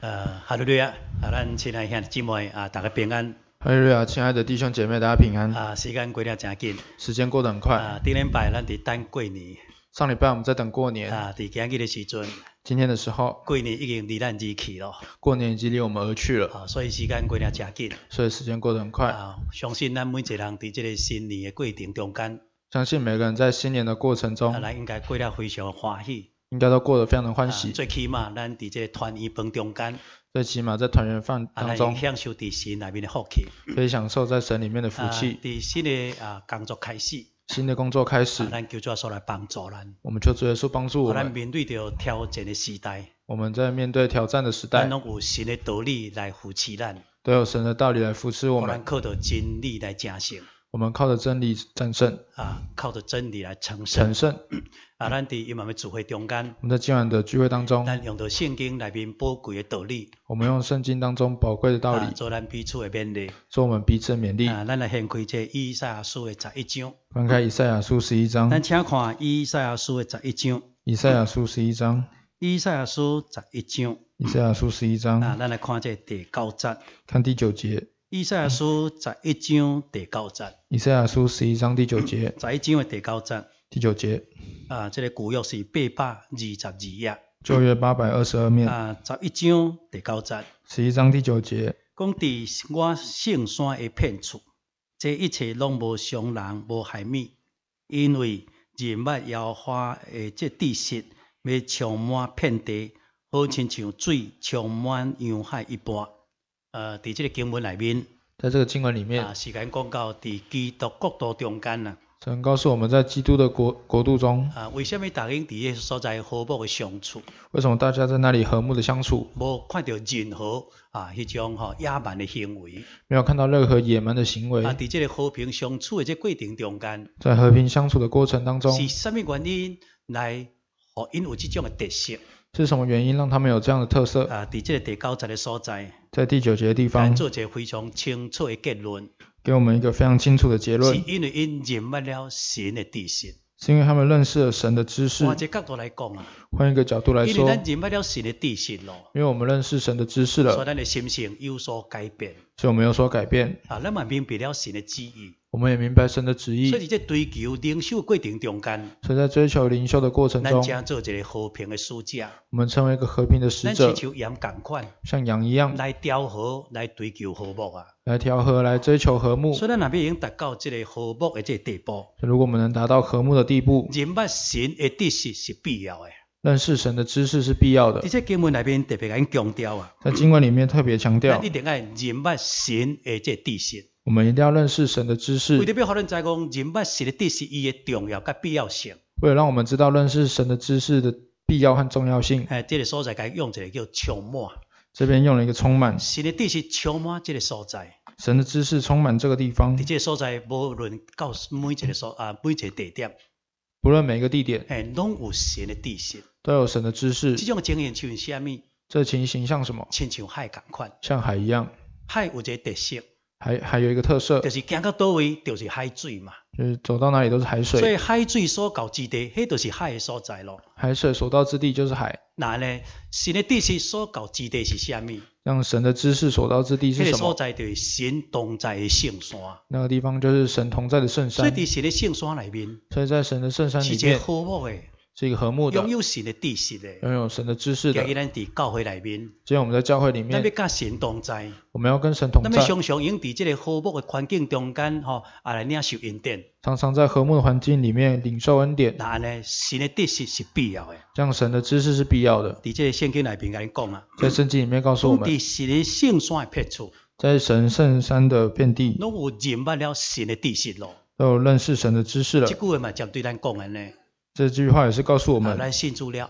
呃，哈利瑞啊，啊，咱亲爱的姐妹啊，大家平安。哈利瑞啊，亲爱的弟兄姐妹，大家平安。啊，时间过得真紧。时间过得很快。啊，上礼拜咱伫等过年。上礼拜我们在等过年。啊，伫今日的时阵。今天的时候。过年已经离咱而去了。过年已经离我们而去了。啊，所以时间过得真紧。所以时间过得很快。啊，相信咱每一个人伫这个新年的过程中间。相信每个人在新年的过程中。来应该过得非常欢喜。应该都过得非常的欢喜。最起码，咱在这团圆饭中间。最起码在团圆饭当中。可享受在神里面的福气。可以享受在神里面的福气。在新的啊工作开始。新的工作开始。我们求主耶稣来帮助咱。我们求助耶稣帮助我们。来面对着挑战的时代。我们在面对挑战的时代。都有神的道理来扶持咱。都有神的道理来扶持我们。我靠着真理来加胜。我们靠着真理战胜。啊，靠着真理来成成胜。啊，咱伫伊晚的聚会中间，我们在今晚的聚会当中，咱用着圣经当面宝贵的道理，我们用圣经当中宝贵的道理，做咱彼此的勉励，做我们彼此的勉励，啊，咱来翻开这以赛亚书的十一章，翻开以赛亚书十一章，咱请看以赛亚书的十一章，以赛亚书十一章，以赛亚书十一章，以赛亚书十一章，啊，咱来看这第九节，看第九节，以赛亚书十一章第九节，以赛亚书十一章第九节。十一章的第九节。啊，这个古约是八百二十二页，旧约八百二十二面啊，十一章第九节，十一章第九节，讲伫我圣山的片处，这一切拢无伤人，无害物，因为人月摇花的这地识要充满片地，好亲像水充满洋海一般。呃，伫这个经文内面，在这个经文里面啊，时间讲到伫基督国度中间啊。神告诉我们在基督的国国度中，啊，为什么大家在所在和睦的相处？为什么大家在那里和睦的相处？无看到任何啊迄种哈野蛮的行为，没有看到任何野蛮的行为。啊，伫这个和平相处的这过程中间。在和平相处的过程当中，是什么原因来，和因有这种的特色？是什么原因让他们有这样的特色？啊，伫这个第九节的所在，在第九节地方，做一个非常清楚的结论。给我们一个非常清楚的结论。是因为他们认识了神的知识。换个角度来讲啊。换一个角度来说，因为我们认识神的知识了，所以我们的心性有所改变，所以我们有所改变。啊，那么明白了神的旨意，我们也明白神的旨意。所以在追求领袖过程中间，所以在追求领袖的过程中，我们成为一个和平的使者。我们成为一个和平的使者。像羊一样，来调和，来追求和睦啊，来调和，来追求和睦。所以，我们已经达到这个和睦的这个地步。所以如果我们能达到和睦的地步，明白神的知识是必要的。认识神的知识是必要的。而且经文里面特别强调啊，在经文里面特别强调。一点认神的这知识，我们一定要认识神的知识。为要讲认神的知识伊重要必要性。为了让我们知道认识神的知识的必要和重要性。哎，这个所在该用一个叫充满。这边用了一个充满。神的知识充满这个所在。神的知识充满这个地方。这个所在无论到每一个所啊，每一个地点，不论每个地点，哎，拢有神的地识。都有神的姿势。这种情形像什么？这情形像什么？亲像海款，像海一样。海有一个特色，还还有一个特色，就是走到多位就是海水嘛。就是走到哪里都是海水。所以海水所到之地，是海的所在海水所到之地就是海。那呢，神的所到之地是让神的姿势所到之地是什么？那个所在就是神同在的圣山。那个地方就是神同在的圣山。所以，在神的圣山里面，是一个好诶。是一个和睦的，拥有神的知识的，给咱在教会里面。今天我们在教会里面，我们要跟神同在。那们常常在和睦的环境中间，来领受恩典。常常在和睦的环境里面领受恩典。那神的知识是必要的，这样神的知识是必要的。在圣经里面告诉我们，在神圣山的遍处，在神圣山的遍地，都认识神的知识了。这句话嘛，就对咱讲的呢。这句话也是告诉我们，我们信主以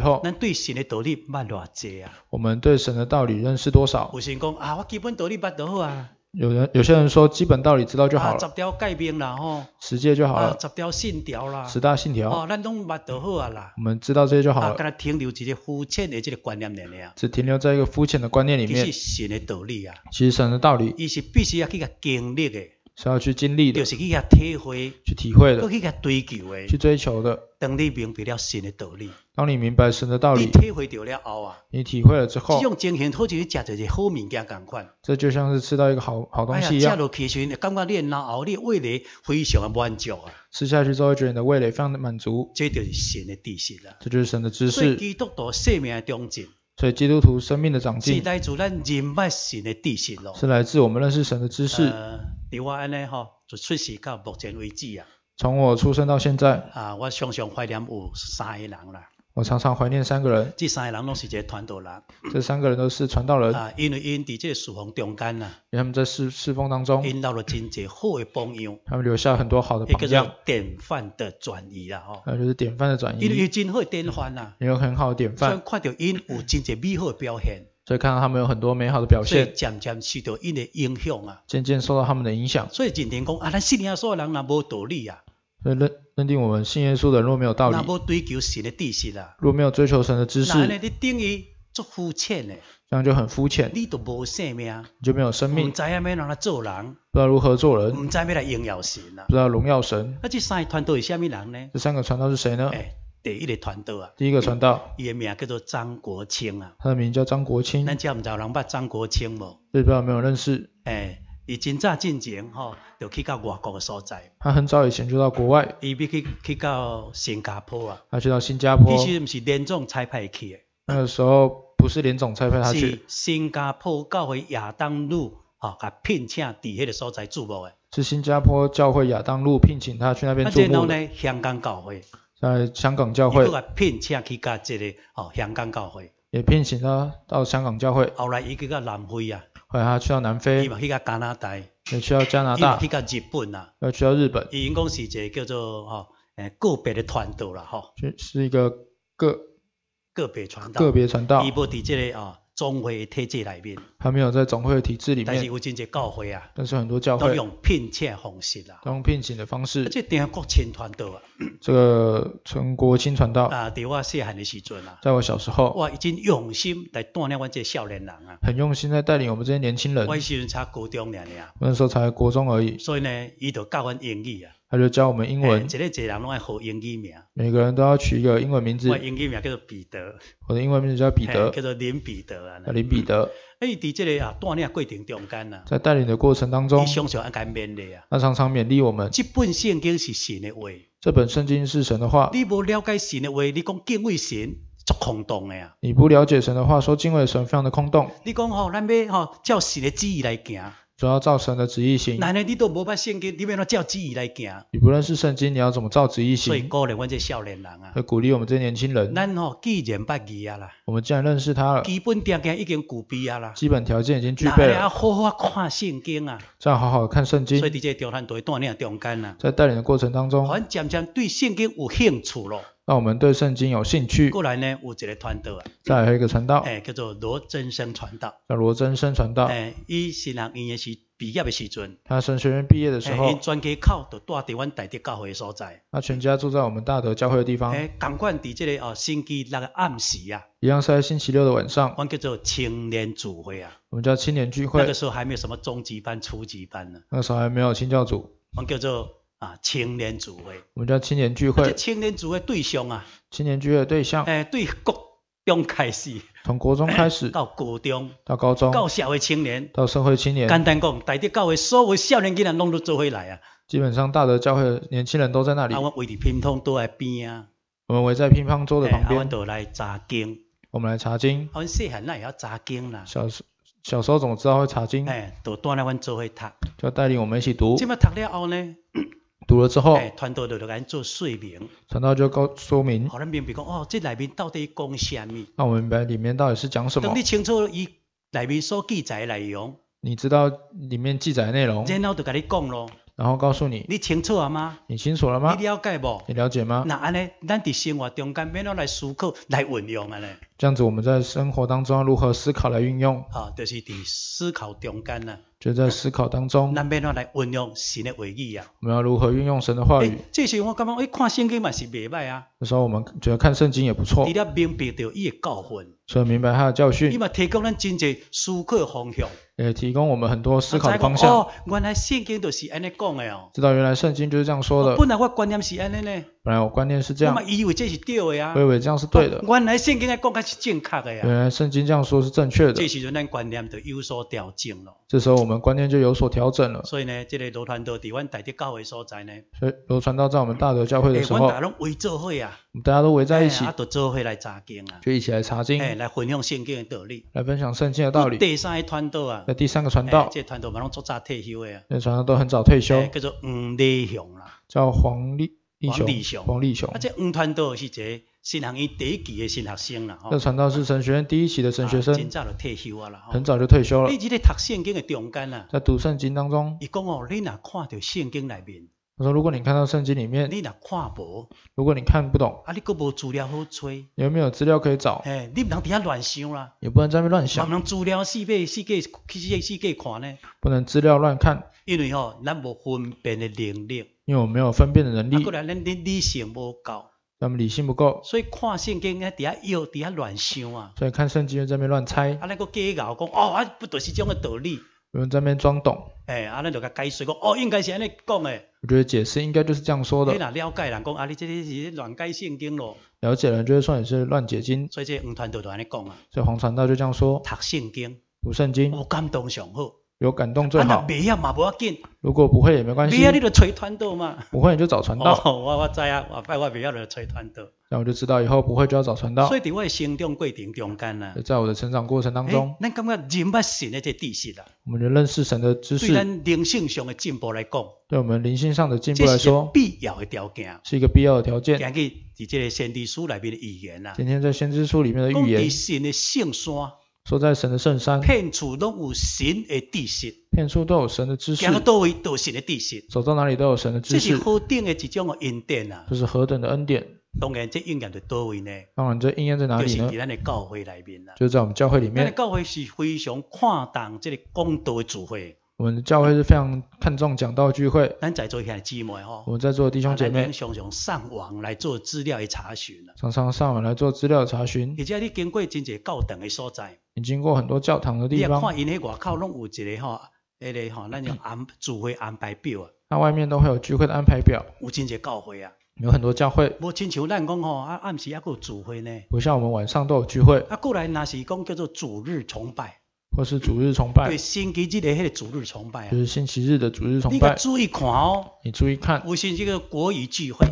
后，我对神的道理，捌偌济啊？我们对神的道理认识多少？有先讲啊，我基本道理捌得好啊。有人有些人说，基本道理知道就好了。十条戒兵啦吼，十戒就好了。十条信条啦，十大信条。哦，咱拢捌得好啊啦。我们知道这些就好了。只停留一个肤浅的这个观念里面只停留在一个肤浅的观念里面。其实神的道理啊，其实神的道理，伊是必须要去个经历的。是要去经历的，就是去佮体会，去体会的，去追求的，去追求的。当你明白了神的道理，当你明白神的道理，你体会到了后啊，你体会了之后，这种经验好像食着一个好物件咁款。这就像是吃到一个好好东西一样。吃感觉你你脑后、非常的满足啊。吃下去之后，觉得你的味蕾的满足。这就是神的知识啦。这就是神的知识。所以基督徒生命的长进。所以基督徒生命的长进是来自我们认识神的知识咯。在我安尼吼，就出世到目前为止啊。从我出生到现在啊，我常常怀念有三个人啦。我常常怀念三个人。这三个人拢是一个传道人。这三个人都是传道人。啊，因为因伫这侍奉中间啦。因他们在侍侍奉当中。因到了真侪好的榜样。他们留下很多好的榜样。一个典范的转移啦，吼。那就是典范的转移。因为有真好典范啦。也有很好典范。看到因有真侪美好的表现。所以看到他们有很多美好的表现，渐渐受到因的影响啊。渐渐受到他们的影响。所以今天讲啊，那信耶稣的人那无道理啊。所以认认定我们信耶稣的人若没有道理，那无追求神的知识啦。若没有追求神的知识，那等于足肤浅嘞。这样就很肤浅。你都无生命，你就没有生命。唔知阿咩人来做人，不知道如何做人。唔知咩来荣耀神啊，不知道荣耀神。那这三个传道是虾米人呢？这三个传道是谁呢？一个传道啊，第一个传道，伊个名叫做张国清啊，他的名叫张国清。咱叫唔有人捌张国清无？对边没有认识。诶，伊真早进前吼，就去到外国个所在。他很早以前就到国外。伊要去去到新加坡啊。他去到新加坡。其实毋是连总差派去？那时候不是连总差派他去。是新加坡教会亚当路吼，甲聘请伫迄个所在住无诶？是新加坡教会亚当路聘请他去那边住无？香港教会。在香港教会，聘请去哦香港教会，也聘请他到香港教会。后来，伊去到南非啊，后来他去到南非。去到加拿大，也去到加拿大。去到日本啊，去到日本。伊应该是一个叫做哈诶个别的团队啦哈，是一个个个别传道。个别传道，伊不伫这个啊总会体制内面。还没有在总会的体制里面。但是有真多教会啊，但是很多教会都用聘请方式啦，都用聘请的方式。这定国青团道啊，这个陈国清传道啊，在我细汉的时阵啊，在我小时候我已经用心来锻炼我这些少年人啊，很用心在带领我们这些年轻人。我那时候才高中年龄那时候才国中而已。所以呢，伊就教我英语啊，他就教我们英文。这里几个人拢爱取英语名，每个人都要取一个英文名字。我英文名叫做彼得，我的英文名字叫彼得，叫做林彼得啊，林彼得。伫个啊啊，中间在带领的过程当中，他常常勉励我们。这本圣经是神的话。你不了解神的话，你讲敬畏神，足空洞的啊，你不了解神的话，说敬畏神，非常的空洞。你讲吼，咱要吼，照神的旨意来行。主要造成的旨意心。那你都冇把圣经，你咪攞照旨意来行。你不认识圣经，你要怎么造旨意心？所以鼓励我们这少年人啊。鼓励我们这年轻人。咱吼既然啦。我们既然认识他。基本条件已经具备啦。基本条件已经具备了。好好看圣经啊。再好好看圣经。所以，这锻炼中间啊。在带领的过程当中。好像渐渐对圣经有兴趣了。那我们对圣经有兴趣。过来呢，有一个传道啊。再有一个传道，哎，叫做罗真生传道。叫罗真生传道。哎，伊是人音乐系毕业的时阵。他神学院毕业的时候。哎，全家靠都住在阮大德教会的所在。他全家住在我们大德教会的地方。哎，钢管伫这个哦星期那个暗时啊，一样是在星期六的晚上。阮叫做青年聚会啊。我们叫青年聚会。那个时候还没有什么中级班、初级班呢。那时候还没有清教组。阮叫做。啊，青年聚会，我们叫青年聚会。青年聚会对象啊，青年聚会对象，哎，对国中开始，从国中开始 到高中，到高中到社会青年，到社会青年。简单讲，大家教会所有少年家人拢都做回来啊。基本上，大德教会年轻人都在那里。啊，我们围在乒乓都在边啊。我们围在乒乓桌的旁边。啊，我来查经。我们来查经。啊，细汉那也要查经啦。小小时候总知道会查经？哎，都带来我做会读。就带领我们一起读。今麦读了后呢？读了之后，诶、传道就来做说明。传道就告说明。好，那明明讲哦，这里面到底讲什么？那我明白里面到底是讲什么？等你清楚伊里面所记载内容。你知道里面记载内容？然后就跟你讲咯。然后告诉你。你清楚了吗？你清楚了吗？你了解不？你了解吗？那安尼，咱伫生活中间免了来思考、来运用安尼。这样子我们在生活当中如何思考来运用？啊，就是伫思考中间就在思考当中。那来运用神的话语我们要如何运用神的话语？这些我感觉哎看圣经嘛是未歹啊。那时候我们觉得看圣经也不错。明白到伊的教训。所以明白他的教训。伊嘛提供咱真思考方向。提供我们很多思考方向。哦，原来圣经就是安尼讲的哦。知道原来圣经就是这样说的。本来我观念是安尼呢。本来我观念是这样，我以为这是对的。以为这样是对的。原来圣经讲法是正确的。原来圣经这样说，是正确的。这时候我们观念就有所调整了。这时候我们观念就有所调整了。所以呢，这个罗传都台阮大德教会所在呢？所以罗传到在我们大德教会的时候，大家围坐会啊，大家都围在一起，就坐会来查经啊，就一起来查经，来分享圣经的道理，来分享圣经的道理。第三个传道啊，在第三个传道，这个传道慢慢做早退休的啊，这传道都很早退休，叫做黄立雄啦，叫黄立。王立雄，王立雄，啊，这黄团道是一个新学院第一期的新学生啦。这传道是神学院第一期的神学生，很早就退休了。你这个读圣经的中间啊，在读圣经当中，伊讲哦，你若看到圣经里面。我说，如果你看到圣经里面，你若看无，如果你看不懂，啊，你佫无资料好找。有没有资料可以找？哎，你不能底下乱想啦，也不能下面乱想。不能资料四背四记，去四记看呢。不能资料乱看，因为吼，咱无分辨的能力。因为我没有分辨的能力。啊，过来，恁恁理性不够。那么理性不够。所以看圣经啊，底下又底下乱想啊。所以看圣经在那边乱猜。啊，那个假搞讲哦，啊，不就是这种的道理。有人在那边装懂。哎，啊，那那甲解释讲哦，应该是安尼讲的。我觉得解释应该就是这样说的。你若了解人讲啊，你这些是乱解圣经咯。了解人就是说也是乱解经。所以这黄传道在那讲啊。所以黄传道就这样说。读圣经。读圣经。有感动上好。有感动最好。如果不会也没关系。不会你就找传道。我我知啊，我拜我不要来催传道。那我就知道以后不会就要找传道。所以在我的成长过程当中，在我的成长过程当中，我们认识神的知识。对咱灵性上的进步来讲，对我们灵性上的进步来说，必要的条件。是一个必要的条件。今天在先知书里面的预言啊。今天在先知书里面的预言啊。说在神的圣山，骗处拢有神的知识，骗处都有神的知识，走到哪里都有神的知识。这是何等的一种恩典啊！这是何等的恩典？当然这应验在多位呢。当然这应验在哪里呢？就是在我们教会里面。我们的教会是非常看重这个公道的聚会。我们的教会是非常看重讲道聚会。我们在做弟兄姐妹，常常上网来做资料的查询常常上网来做资料查询，而且你经过真济教堂的所在。你经过很多教堂的地方。你看因喺外口拢有一个吼，那个哈，咱就安聚会安排表啊。那外面都会有聚会的安排表。有真济教会啊，有很多教会。无亲像咱讲吼，啊，暗时佫有聚会呢？不像我们晚上都有聚会。啊，过来那是讲叫做主日崇拜。或是主日崇拜，对星期日的迄个主日崇拜啊，就是星期日的主日崇拜。你注意看哦，你注意看，有是这个国语聚会，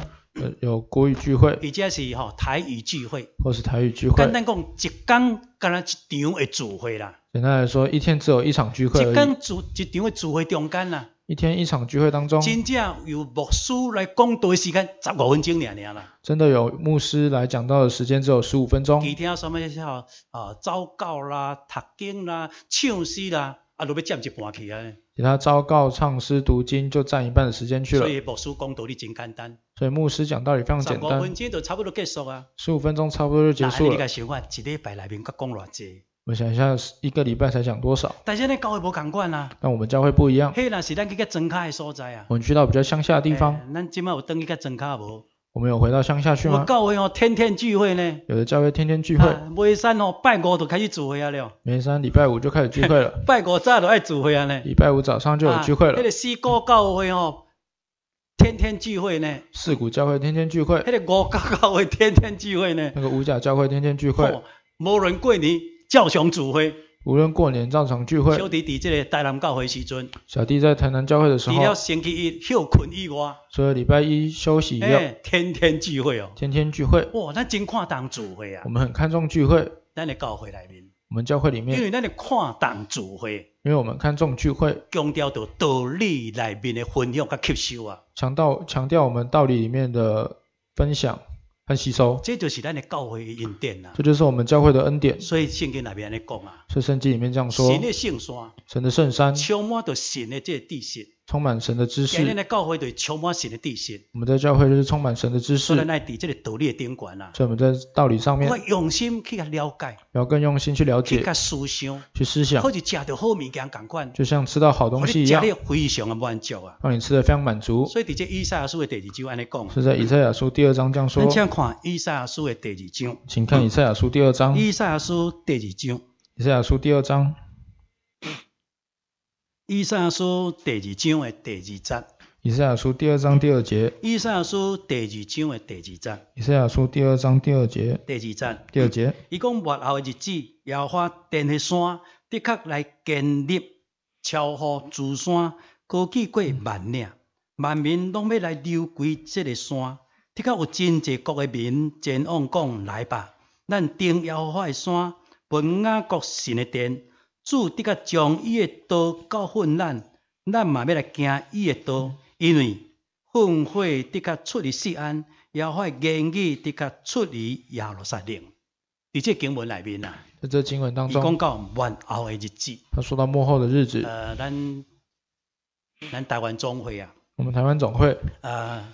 有国语聚会，或者是吼台语聚会，或是台语聚会。简单讲，一天干啦一场的聚会啦。简单来说，一天只有一场聚会，一天一一场的聚会中间啦。一天一场聚会当中，真正由牧师来讲道的时间十五分钟，两年啦。真的有牧师来讲道的时间只有十五分钟。其听什么一下啊，祷告啦、读经啦、唱诗啦，啊都要占一半去啊。其他祷告、唱诗、读经就占一半的时间去了。所以牧师讲道理真简单。所以牧师讲道理非常简单。十五分钟就差不多结束啊。十五分钟差不多就结束了。你该想法，一礼拜内面该讲偌济？我想一下，一个礼拜才讲多少？但是呢，教会无监管啦。但我们教会不一样。嘿那是咱去个增卡的所在啊。我们去到比较乡下的地方。咱今麦有登一个增卡无？我们有回到乡下去吗？我教会哦，天天聚会呢。有的教会天天聚会。眉山哦，拜五就开始聚会啊了。眉山礼拜五就开始聚会了。拜五早都爱聚会啊呢。礼拜五早上就有聚会了。那个四股教会哦，天天聚会呢。四股教会天天聚会。那个五甲教会天天聚会呢。那个五甲教会天天聚会。无人过年。叫上主会，无论过年、战场聚会。小弟弟这个台南教会时阵，小弟在台南教会的时候，除了星期一休困以外，所以礼拜一休息。哎，天天聚会哦，天天聚会。哇，那真看档聚会啊！我们很看重聚会。那里教会里面，我们教会里面，因为那里看档聚会，因为我们看重聚会，强调到道理里面的分享跟吸收啊，强调强调我们道理里面的分享。很吸收，这就是咱的教会恩典呐。这就是我们教会的恩典。所以圣经咧讲啊，所以圣经里面这样说：神的圣山，神的这地充满神的知识。我们在教会就是充满神的知识。所以我们在道理上面。用心去了解，更用心去了解。去思想。就像吃到好物件就像吃到好东西一样。让你吃的非常满足。是在以赛亚书第二章这样说。请看以赛亚书第二章。以赛亚书第二章。以赛亚书第二章的第二节。以赛亚书第二章第二节。以赛亚书第二章第二节。第二章第二节。伊讲末后的日子，要花电的山的确来建立超乎诸山高举过万岭，万民拢要来流归这个山，的确有真济国的民前往讲来吧，咱顶要花的山本啊国神的殿。主的确将伊的刀交混乱，咱嘛要来惊伊的刀，因为混会的确出于西安，也或言语的确出于亚罗塞伫在这经文内面啊，在这经文当中，讲到幕后的日子。他说到幕后的日子。呃，咱咱台湾总会啊，我们台湾总会啊，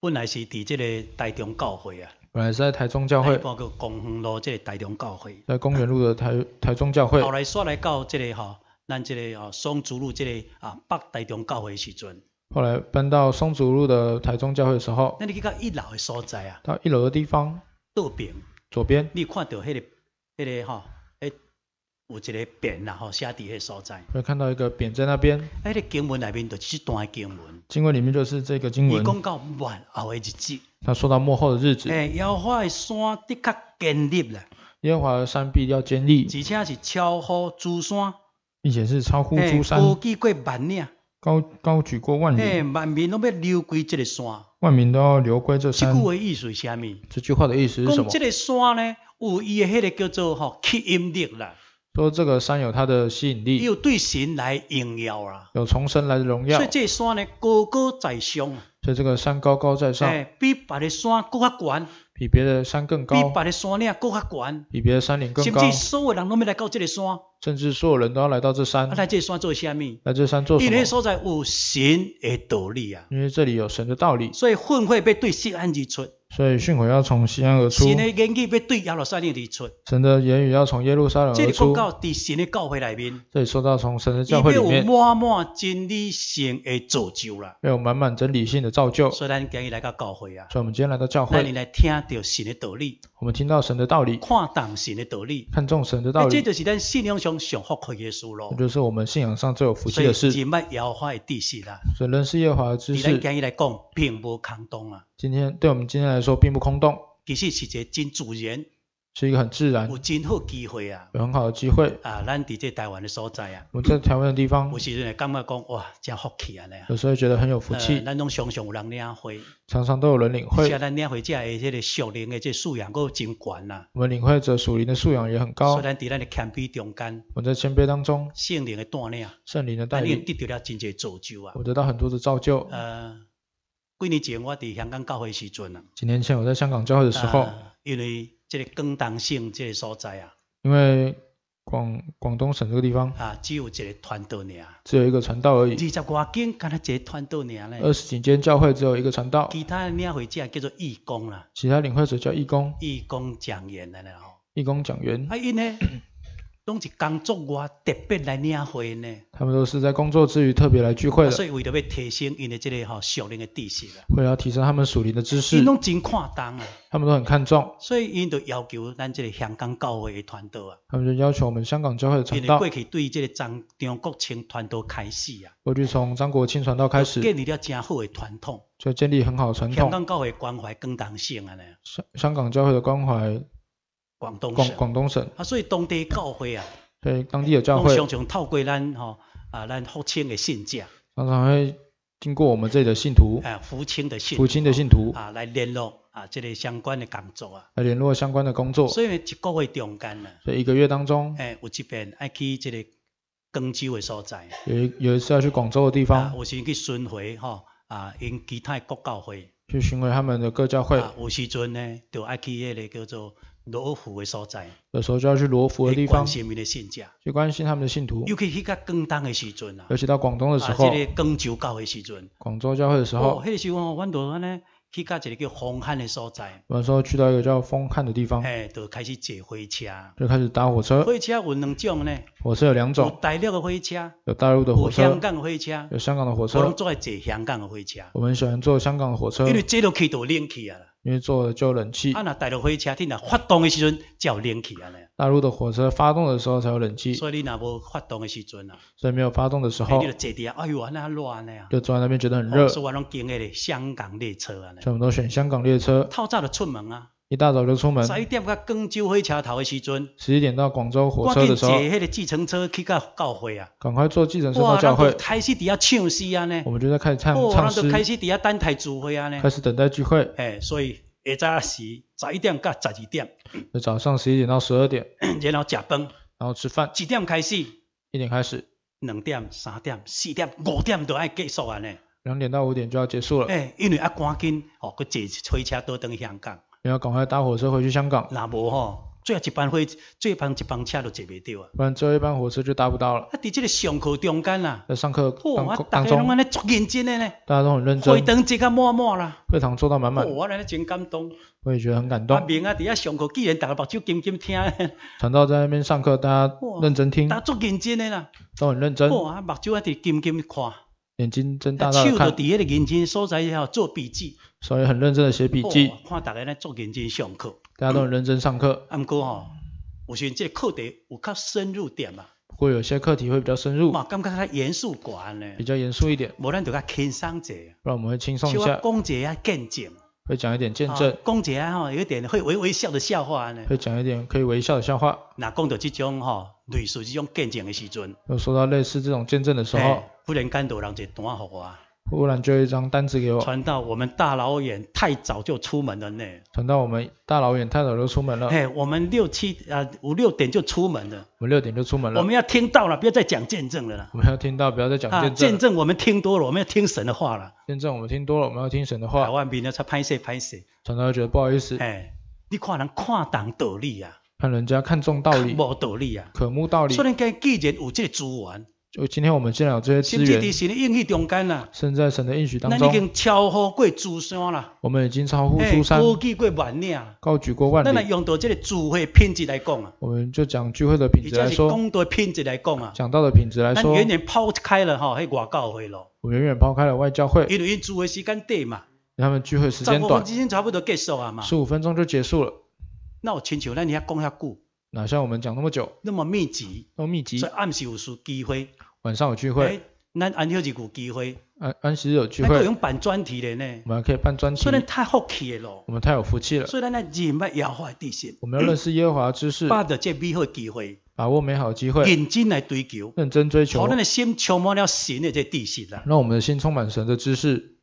本来是伫这个台中教会啊。来在台中教会，包括公园路这个台中教会，在公园路的台台中教会。后来徙来到这个哈，咱这个哦、松竹路这个啊北台中教会时阵。后来搬到松竹路的台中教会时候，那你去到一楼的所在啊？到一楼的地方。左边。左边。你看到迄个迄个哈，诶，有一个匾然后写伫迄个所在。会看到一个匾在那边。诶，经文内面就是一段经文。经文里面就是这个经文。一共到晚后的日子。那说到幕后的日子，诶，妖华的山的确坚立了，和华的山必须要坚立，而且是超乎诸山，并且是超乎诸山，高举过万年，高高举过万年，万民都要流归这个山，万民都要流归这山。这句话的意思是啥物？这句话的意思是什么？即这个山呢，有伊的迄个叫做吼吸引力啦。说这个山有它的吸引力，有对神来荣耀啊，有重生来荣耀。所以这山呢，高高在上。所以这个山高高在上，比别的山更卡高，比别的山岭更高，比别的山岭更高。甚至所有人拢要来到这个山。甚至所有人都要来到这山，来这山做虾米？来这山做。因为说在五行的道理啊，因为这里有神的道理，所以混会被对西安而出，所以训诲要从西安而出。神的言语被对耶路撒冷而出，神的言语要从耶路撒冷而出。这里讲到在神的教会里面，这里说到从神的教会里面，要有满满真理性的造就啦。要有满满真理性的造就。所以，我们今天来到教会啊，所以，我们今天来到教会，来听到神的道理，我们听到神的道理，看懂神的道理，看懂神的道理，这就是咱信仰上。种福气耶稣咯，就是我们信仰上最有福气的事。所以人是耶的知所以人是对讲并不空洞啊。今天对我们今天来说并不空洞，其实是一个真主言。是一个很自然，有很好的机会啊！咱在这台湾的所在啊，我在台湾的地方，有时会感觉讲哇，真福气啊！呢，有时候觉得很有福气。咱拢常常有人领会，常常都有人领会。而咱领会者诶，这个属灵的这素养够真高呐！我们领会者属灵的素养也很高。虽然咱的中间，我在前辈当中，圣灵的锻炼，啊，圣灵的带领，得到了真造就啊！我得到很多的造就。呃，几年前我伫香港教会时阵啊，几年前我在香港教会的时候，因为这个广东省这个所在啊，因为广广东省这个地方啊，只有一个传道尔，只有一个传道而已。二十多间，干跟一个传道尔呢？二十几间教会只有一个传道，其他的领会者叫做义工啦。其他领会者叫义工，义工讲员的啦，义工讲员。啊，因呢？拢是工作外特别来领会呢。他们都是在工作之余特别来聚会的。所以为了要提升因的这个哈熟灵的知识啊。为了提升他们属灵的知识。因拢真看重啊。他们都很看重。所以因就要求咱这个香港教会的团队啊。他们就要求我们香港教会的团道。从过去对这个张张国清团道开始啊。过去从张国清传道开始。建立了真好的传统。就建立很好的传统。香港教会关怀更当性啊咧。香香港教会的关怀。广东广广东省啊，所以当地教会啊，对当地的教会，常常透过咱吼啊，咱福清的信者，常常会经过我们这里的信徒，啊，福清的信福清的信徒啊，来联络啊，这类相关的工作啊，来联络相关的工作，所以一个月中间，所以一个月当中，哎，有这边爱去这个广州的所在，有有一次要去广州的地方，我先去巡回吼啊，因其他各教会去巡回他们的各教会，啊，有时阵呢，就爱去那个叫做。罗浮的所在，有时候就要去罗浮的地方，去关心他们的信徒。尤其去到广东的时啊，尤其到广东的时候，广州教会的时分。广州教会的时候，那时候我多呢，去到一个叫风汉的所在。去到一个叫风汉的地方，哎，就开始坐火车，就开始搭火车。火车有两种呢，火车有两种，有大陆的火车，有大陆的火车，有香港的火车，我们坐香港的火车。我们喜欢坐香港的火车，因为这路去都灵气啊。因为做叫冷气，啊那大着火车听啊发动的时阵才有冷气啊咧。大陆的火车发动的时候才有冷气，所以你那无发动的时阵啊，所以没有发动的时候，你就坐地啊，哎呦我那乱的呀，就坐在那边觉得很热。香港列车啊，全部都选香港列车，太早了出门啊。一大早就出门，十一点到广州火车头的时阵，十一点到广州火车的时候，赶快坐那个计程车去到教会啊！赶快坐计程车到教会。开始底下唱诗啊呢！我们就在开始唱唱诗。哇，开始底下等待聚会啊呢！开始等待聚会。哎，所以下三时，十一点到十二点，早上十一点到十二点。然后吃饭，然后吃饭。几点开始？一点开始。两点、三点、四点、五点都爱结束啊呢？两点到五点就要结束了。哎，因为啊赶紧哦，佮坐车倒到香港。然后赶快搭火车回去香港。那无吼，最后一班飞，最后一班车都坐袂到啊。不然最后一班火车就搭不到了。啊！在即个上课中间啦。在上课当当中。大家都很认真。会堂坐到满满啦。会堂做到满满。我咧真感动。我也觉得很感动。啊！啊！在遐上课，既然大家目睭金金听。传到在那边上课，大家认真听。大家足认真的啦。都很认真。哇！啊，目睭啊，伫金金看。眼睛睁大到看。手就底下的眼睛所在要做笔记。所以很认真的写笔记。看大家咧做眼睛上课。大家都很认真上课。不过吼，有些这课题有较深入点嘛。不过有些课题会比较深入。哇，感觉较严肃寡呢。比较严肃一点。不然就较轻松者。不然我们会轻松一下。讲公啊，见证。会讲一点见证。公仔啊吼，有一点会微微笑的笑话呢。会讲一点可以微笑的笑话。那讲到这种吼，类似这种见证的时阵。又说到类似这种见证的时候。忽然干多人一单货啊！忽然就一张单子给我，传到我们大老远太早就出门了呢。传到我们大老远太早就出门了。哎，我们六七啊五六点就出门了。我们六点就出门了。我们要听到了，不要再讲见证了啦。我们要听到，不要再讲见证。见证我们听多了，我们要听神的话了。见证我们听多了，我们要听神的话。台湾兵呢，才拍戏拍戏，传到觉得不好意思。哎，你看人跨党斗力啊。看人家看重道理，无道理啊。可慕道理。所以你讲既然有这诸王。就今天我们见到这些资源。现在神的应许中间啊，现在神的应许当中，我已经超乎过主山啦。我们已经超乎主山。高举过万年高举过万年。那来用到这个聚会品质来讲啊。我们就讲聚会的品质来说。讲到的品质来说。讲到的品质来说。远远抛开了哈，外教会咯。远远抛开了外教会。因为聚会时间短嘛。他们聚会时间短。账目资金差不多结束啊嘛。十五分钟就结束了。那我请求，那你要讲一下过。哪像我们讲那么久，那么密集，那么密集。所以安息日有聚会，晚上有聚会。哎，那安息日有机会，安安息日有聚会。能够用办专题的呢，我们可以办专题。虽然太好气了，我们太有福气了。虽然那人脉摇晃地识。我们要认识耶和华知识，把握这美好机会，把握美好机会，认真来追求，认真追求，让我的心充满了神的这地识了。让我们的心充满神的知识。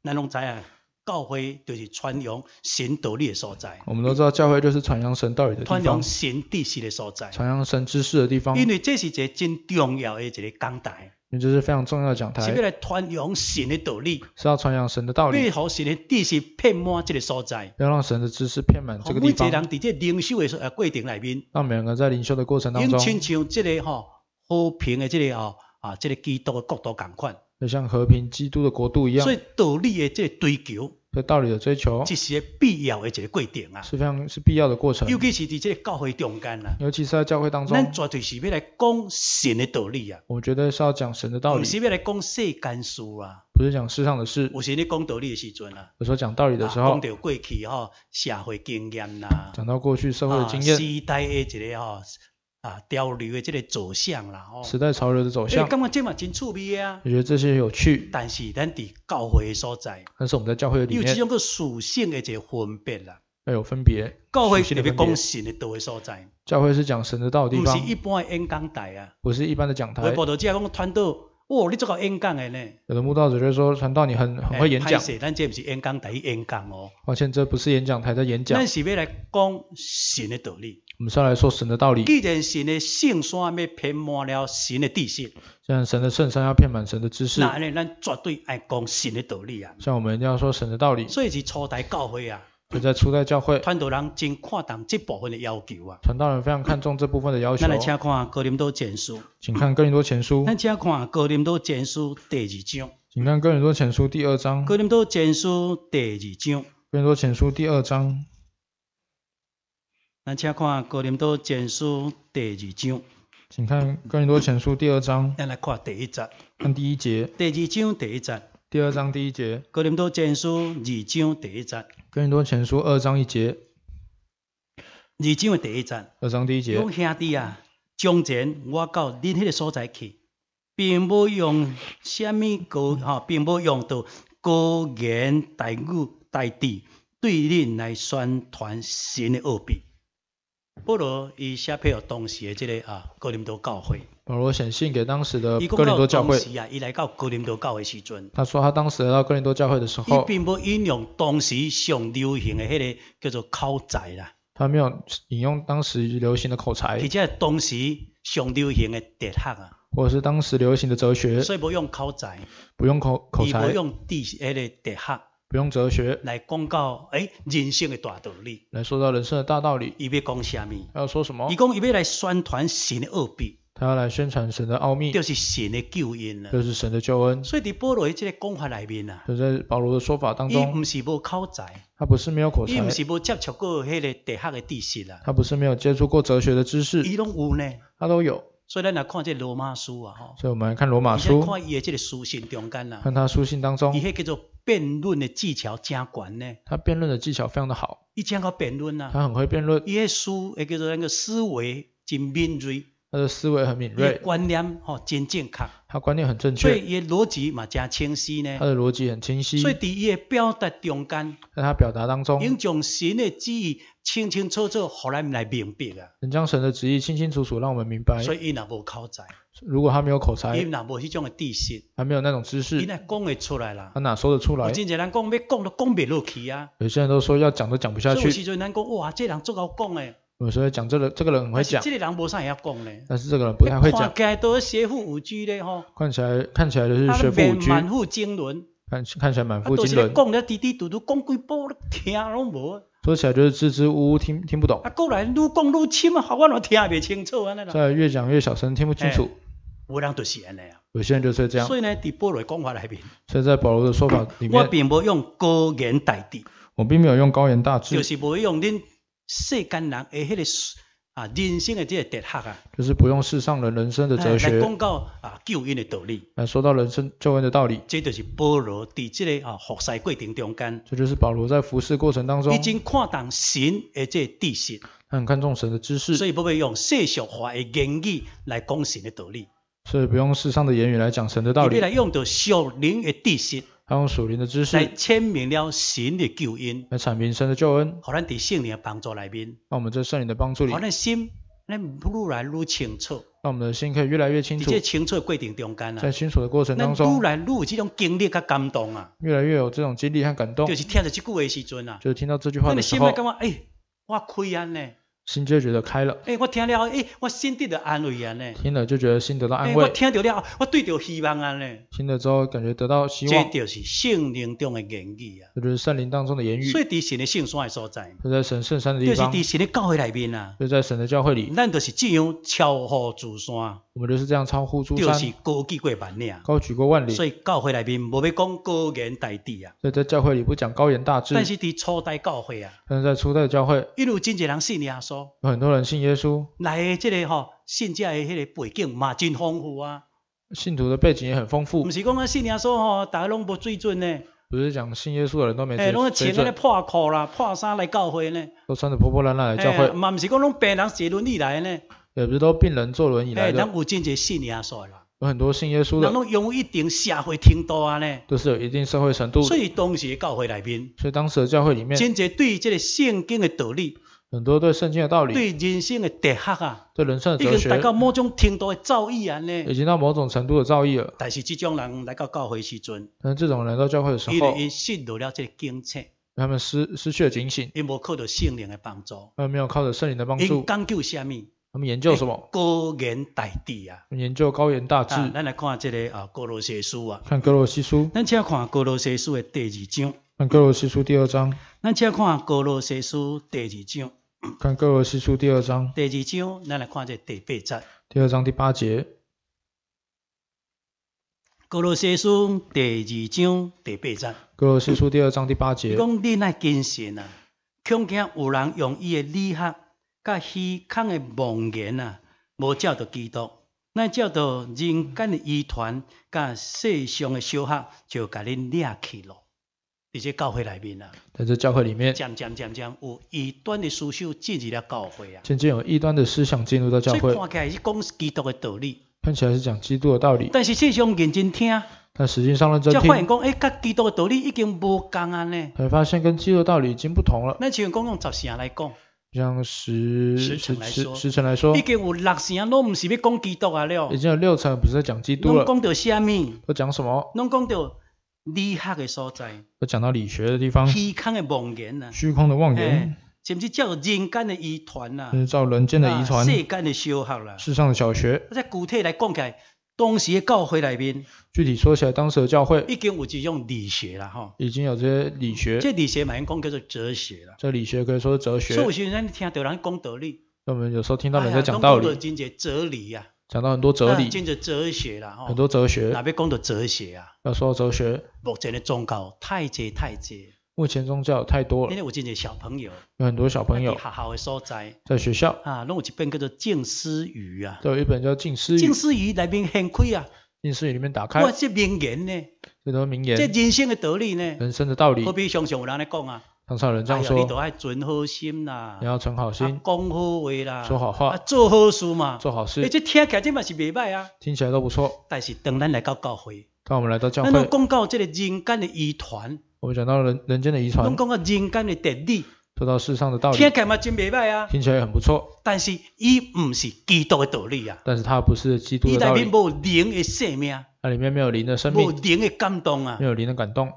那侬怎样？教会就是传扬神道理的所在。我们都知道，教会就是传扬神道理的。传扬神地势的所在，传扬神知识的地方。因为这是一个很重要的一个讲台。因为这是非常重要的讲台。是要传扬神的道理。是要传扬神的道理。最好神的知识遍满这个所在。要让神的知识遍满这个地方。每一个人在这灵修的呃过程里面。让每个人在灵修的过程当中。用亲像这个吼和平的这个哦、啊这个基督的国度同款。就像和平、基督的国度一样，所以道理的这个追求，这道理的追求，这是必要的一个过程啊，是非常是必要的过程，尤其是在教会中间啊，尤其是在教会当中，咱绝对是要讲神的道理啊。我觉得是要讲神的道理，不是要来讲世间事啊，不是讲世上的事，有是你讲道理的时阵啊，我说讲道理的时候，讲到过去哈社会经验呐，讲到过去社会的经验，时代的一个啊。啊，潮流的这个走向啦，哦，时代潮流的走向。哎，刚刚这嘛真趣味啊！你觉得这些有趣。但是咱伫教会所在，但是我们在教会里面，有几种个属性的个分别啦。要有分别！教会里面讲神的道理所在。教会是讲神的道理，不是一般的演讲台啊！不是一般的讲台。有的牧道子就说：“传道，你很很会演讲。”但这不是演讲台，演讲哦。抱歉，这不是演讲台在演讲。但是为了讲神的道理。我们先来说神的道理。既然神的圣山要填满了神的知既然神的圣山要填满神的知识，那呢，咱绝对爱讲神的道理啊。像我们一定要说神的道理，所以是初代教会啊。就在初代教会，传道人真看重这部分的要求啊。传道人非常看重这部分的要求。那来请看哥林多前书，请看哥林多前书。那请看哥林多前书第二章，请看哥林多前书第二章。哥林多前书第二章。请看《哥林多前书》第二章。请看《哥林多前书》第二章。要来看第一节。看第一节。第二章第一节。第二章第一节。《哥林多前书》二章第一节。《哥林多前书》二章一节。二章的第一节。二章第一节。兄弟啊，将前我到恁迄个所在去，并无用什么高吼，并无用到高言大语大替，对恁来宣传新的恶病。保罗伊写配合当时诶即个啊哥林多教会。保罗写信给当时的哥林多教会。伊啊，来到哥林多教会时阵。他说他当时来到哥林多教会的时候。伊并不引用当时上流行诶迄个叫做口才啦。他没有引用当时流行的口才。而且当时上流行的哲学啊。或者是当时流行的哲学。所以不用口才。不用口口才。伊不用第迄个哲学。不用哲学来讲到，诶人生的大道理。来说到人生的大道理，伊要讲虾米？要说什么？伊讲伊要来宣传神的奥秘。他要来宣传神的奥秘，就是神的救恩了。就是神的救恩。所以在保罗的这个讲法里面呐，就在保罗的说法当中，伊不是无口才，他不是没有口才，伊不是无接触过迄个大学的知识啦，他不是没有接触过哲学的知识，伊拢有呢，他都有。所以咱来看这罗马书啊，哈，所以我们来看罗马书，看伊的这个书信中间啦，看他书信当中，伊迄叫做。辩论的技巧真管呢，他辩论的技巧非常的好。一讲个辩论啊，他很会辩论。耶稣，也叫做那个思维真敏锐。他的思维很敏锐，观念吼真健康，他观念很正确，所以也逻辑嘛真清晰呢。他的逻辑很清晰，所以第一个表达中间，在他表达当中，应将神的旨意清清楚楚，来明白啊。将神的旨意清清楚楚，让我们明白。所以他无口才，如果他没有口才，他没有那种知识，他讲会出来啦，他哪说得出来？真侪人讲，要讲都讲落去啊。有些人都说要讲都讲不下去。有时人讲哇，这人真好讲诶。我所以讲，这个人这个人很会讲。但是这个人不太会讲。看起来都是学富五车的哈。看起来看起来就是学富五车。满腹经纶。看看起来满腹经纶。讲的滴滴嘟嘟，讲几波听拢无。说起来就是支支吾吾，听听不懂。啊，过来越讲越深嘛，好，我我听也未清楚啊。在越讲越小声，听不清楚。有人就是安尼啊。有些人就是这样。所以呢，在保罗的说话里面。所以在保罗的说法里面。我并没有用高言大智。我并没有用高言大智。就是不会用恁。世间人诶迄个啊人生的即个哲学啊，就是不用世上人人生的哲学来讲到啊救恩的道理。那说到人生救恩的道理，这就是保罗在这个啊服侍过程当中，这就是保罗在服侍过程当中已经看懂神的个知识，很看重神的知识，所以不会用世俗化的言语来讲神的道理，所以不用世上的言语来讲神的道理，来用到神的知识。他用属灵的知识来签明了神的救恩，来阐明神的救恩，好咱在圣灵的帮助里面。那我们在圣灵的帮助里，好能心，恁愈来愈清楚。那我们的心可以越来越清楚。在清楚的过程当中，恁愈来愈有这种经历和感动啊！越来越有这种经历和感动。就是听到这句话的时阵啊，就是听到这句话的时候，那心会干哎，我开眼呢。心就觉得开了。哎，我听了，哎，我心底的安慰啊呢。听了就觉得心得到安慰。哎，我听到了，我对着希望啊呢。听了之后感觉得到希望。这就是圣灵中的言语啊。这就是圣灵当中的言语。所以，伫神的圣山的所在。就在神圣山的地方。就是伫神的教会里面啊。就在神的教会里。咱就是这样超乎自身。我们就是这样超乎诸山，高举过万里啊！高举过万里，所以教会里面冇要讲高言大智啊！所以在教会里不讲高言大志。但是在初代教会啊！但是在初代教会，一路真济人信耶稣，有很多人信耶稣，来这个吼信教的迄个背景嘛真丰富啊！信徒的背景也很丰富，不是讲信耶稣吼大家拢冇追尊呢？不是讲信耶稣的人都没冇，哎，拢穿那个破裤啦、破衫来教会呢？都穿着破破烂烂来教会，嘛不是讲拢别人坐轮椅来呢？也不是都病人坐轮椅来的。有很多信耶稣的。能够拥有一定社会程度啊呢。都是有一定社会程度。所以东西教会里面。所以当时的教会里面。真侪对这个圣经的道理。很多对圣经的道理。对人生的哲学啊。对人生的哲学。已经达到某种程度的造诣啊呢。已经到某种程度的造诣了。但是这种人来到教会时阵。但是这种人到教会的时候。伊就因失落了这个警醒。他们失失去了警醒。伊无靠着圣灵的帮助。他们没有靠着圣灵的帮助。伊讲究什么？我们研究什么？高言大地啊！研究高言大志。咱来看这个啊，《哥罗西书》啊。看《哥罗西书》。咱且看《哥罗西书》的第二章。看《哥罗西书》第二章。咱且看《哥罗西书》第二章。看《哥罗西书》第二章。第二章，咱来看这第八节。第二章第八节，《哥罗西书》第二章第八节。讲你那精神啊，恐惊有人用伊的厉害。甲虚空的妄言啊，无照着基督，那照着人间的遗传，甲世上的小学就甲恁掠去咯。伫这教会内面啊？在这教会里面，渐渐渐渐有异端的思想进入了教会啊。渐渐有异端的思想进入到教会。看起来是讲基督的道理，看起来是讲基督的道理。但是事实上认真听，但实际上认真听，发现讲哎，甲基督的道理已经无共安呢。会发现跟基督的道理已经不同了。那请公共找神来讲。像十十十十层来说，已经有六成啊，拢不是要讲基督啊了。已经有六层，不是在讲基督了。拢讲到下面，都讲什么？拢讲到理学的所在。都讲到理学的地方。虚空的妄言啊！虚空的妄言。甚至叫人间的遗传啊！是照人间的遗传。世间的小学啦。世上的小学。而且具体来讲起来。东西告回来边，具体说起来，当时的教会已经有就用理学了哈，已经有这些理学，这理学满人讲叫做哲学了，这理学可以说哲学。有些人听得到人功德力，我们有时候听到人在讲道理，讲到很多哲理，讲到很多哲理，哲学了哈，很多哲学，哪边讲到哲学啊，要说哲学，目前的宗教太接太接。目前宗教太多了，因为我见着小朋友，有很多小朋友好好的所在，在学校啊，那我去编个叫《静思语》啊，对，一本叫《静思语》，《静思语》里面很亏啊，《静思语》里面打开哇，这名言呢，很多名言，这人生的道理呢，人生的道理，何必常常有人来讲啊？常常有人这样说，哎你都爱存好心啦，你要存好心，讲好话啦，说好话，做好事嘛，做好事，哎，这听起来这嘛是未歹啊，听起来都不错。但是等咱来到教会，当我们来到教会，那讲到这个人间的遗传。我们讲到人人间的遗传，侬讲个人间的道理，说到世上的道理，听起来嘛真袂歹啊，听起来很不错。但是伊唔是基督的道理啊，但是它不是基督的道理。伊里面无灵的生命，那里面没有灵的生命，无灵的感动啊，没有灵的感动。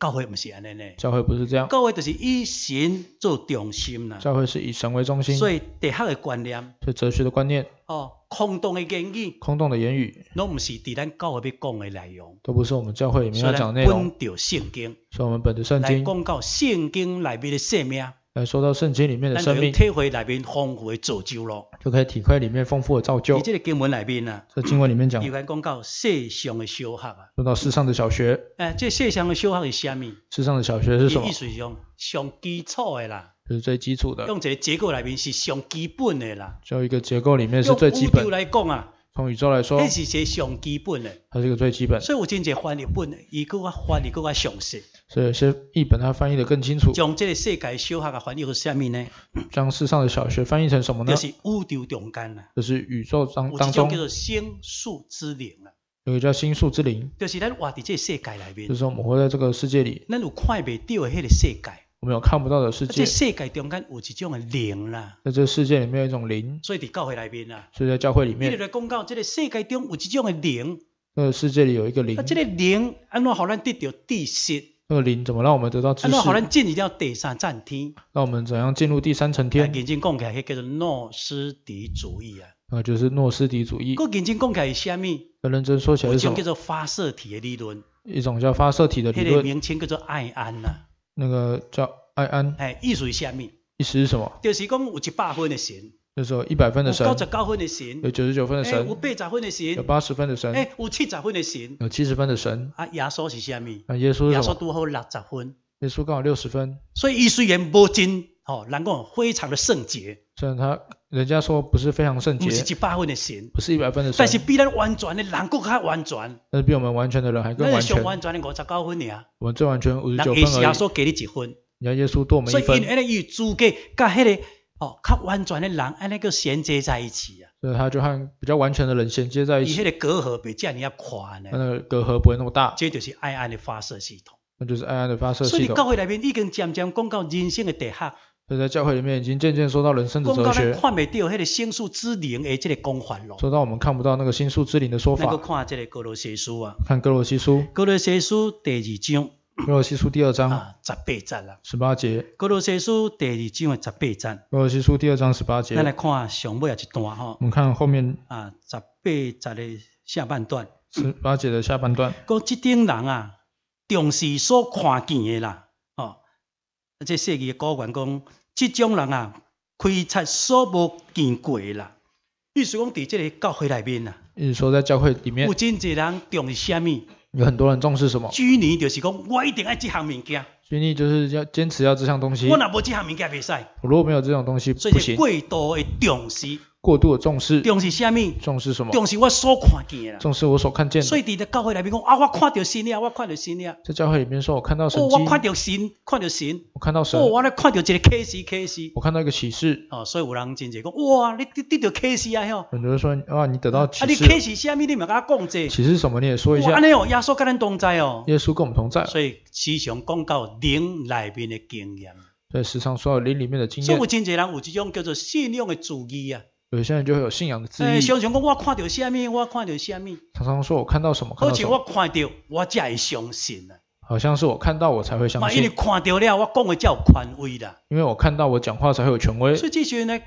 教会毋是安尼呢？教会不是这样，教会就是以神做中心啦。教会是以神为中心，所以哲学的观念，所以哲学的观念，哦，空洞的言语，空洞的言语，拢毋是伫咱教会里讲的内容，都不是我们教会要讲内容，所我们本着圣经，所我们本着圣经来讲到圣经里面的性命。来说到圣经里面的生命，体会里面丰富的造就了。就可以体会里面丰富的造就。你这个经文里面呢，这经文里面讲，有关讲到世上的小学啊。说到世上的小学，哎，这世上的小学是啥物？世上的小学是什么？就是最基础的。用这个结构里面是上基本的啦。就一个结构里面是最基本。来讲啊。从宇宙来说，这是最最基本的，它是一个最基本。所以我真侪翻译本，伊个啊翻译佫啊详细。所以，是译本它翻译的更清楚。将这个世界小学的翻译成下面呢？将世上的小学翻译成什么呢？就是宇宙中间就是宇宙当当中。叫做星宿之灵啊。有个叫星宿之灵。就是咱活这世界面。就是说，我们活在这个世界里。恁有看未到的迄个世界。我们有看不到的世界，在世界中间有一种灵啦，在这个世界里面有一种灵，所以得教会里面啦，所以在教会里面，你来公告，这个世界中有一种灵，那个世界里有一个灵，那这个灵安那好难得到知识。那个灵怎么让我们得到知识？安那好难进入叫第三层天。那我们怎样进入第三层天？眼睛真公开，那叫做诺斯底主义啊，那就是诺斯底主义。我认真公开是虾米？要认真说起来，一种叫做发射体的理论，一种叫发射体的理论，年轻叫做爱安呐。那个叫爱安。哎，意思是什么？意思是什么？就是讲有一百分的神。就是说一百分的神。分的神，有九十九分的神。有八十分的神。哎，有七十分的神。有七十分的神。啊，耶稣是什啊，耶稣耶稣刚好六十分。耶稣刚好六十分。所以意水人无精。哦，难怪非常的圣洁。虽然他人家说不是非常圣洁，不是一百分的神，不是一百分的，但是比那完全的人更加完全。但是比我们完全的人还更完全。那个稍微婉转的五十九分尔。我们最完全五十九分而已。人家耶稣多我们一分。所以因为那与主给加起个哦，较完全的人，哎，那个衔接在一起啊。所以他就和比较完全的人衔接在一起。伊迄个隔阂袂见你要宽呢。那个隔阂不会那么大。这就是爱安的发射系统。那就是爱安的发射系统。所以教会那边已经渐渐讲到人性的底下。所以在教会里面已经渐渐说到人生的哲学。看到个个之灵光环说到我们看不到那个心术之灵的说法。看个哥罗西书。啊。看哥罗西书第二章。哥罗西书第二章十八节啊。十八节。哥罗西书第二章的十八节。哥罗西书第二章十八节。来看上尾一段吼。我们看后面啊，十八节的下半段。十八节的下半段。哥这等人啊，重视所看见的啦，哦，这世纪的高员讲。即种人啊，开出所无见过啦。意思讲伫即个教会内面啊，思说在教会里面，有真侪人重视虾米？有很多人重视什么？拘泥就是讲，我一定爱即项物件。拘泥就是要坚持要这项东西。我若无即项物件，袂使。如果没有这种东西，不行。所以过度的重视。过度的重视重视什么？重视我所看见的。重视我所看见的。所以伫个教会里面讲啊，我看到神啊，我看到神啊。在教会里面说，我看到神。哦，我看到神，看到神。我看到神。哦，我咧看到一个启示，启示。我看到一个启示。哦，所以有人真侪讲，哇，你你得到启示啊！哦。很多人说啊，你得到启示。啊，你启示下面你咪甲讲这？启示什么？你也说一下。哇，你哦，耶稣跟咱同在哦。耶稣跟我们同在。所以时常讲到灵里面的经验。所以时常说灵里面的经验。所以有真侪人有一种叫做信仰的主义啊。有些人就会有信仰的质疑。常常说我看到什么，而且我看到我才会相信呢。好像是我看到我才会相信。因为看到了，我讲的叫权威的。因为我看到我讲话才会有权威。所以这些呢？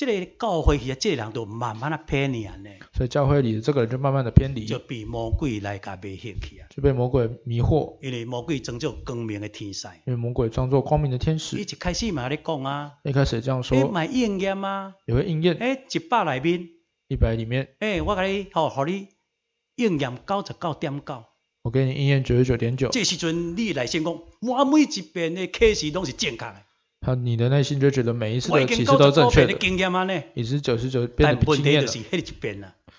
即个教会伊啊，即个人都慢慢的偏离安尼。所以教会里这个人就慢慢的偏离，就被魔鬼来甲变黑去啊。就被魔鬼迷惑。因为魔鬼装作光明的天使。因为魔鬼装作光明的天使。一开始嘛咧讲啊，一开始这样说。哎，应验啊，有会应验。诶，一百里面。一百里面。诶，我给你好，给你应验九十九点九。我给你应验九十九点九。这时阵你来先讲，我每一遍的 c a 拢是健康的。他你的内心就觉得每一次的其实都正确的，也是九十九变得不经验的。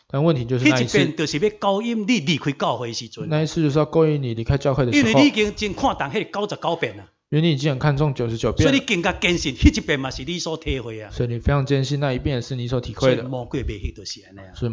但问题就是那一次就是要勾引你离开教会的时阵。那一次就是要勾引你离开教会的时候，因为你已经真看重那九十九遍了。因为你已经很看重九十九遍，所以你更加坚信那一遍嘛是你所体会啊。所以你非常坚信那一遍是你所体会的。所以魔鬼被吸就是安那样。所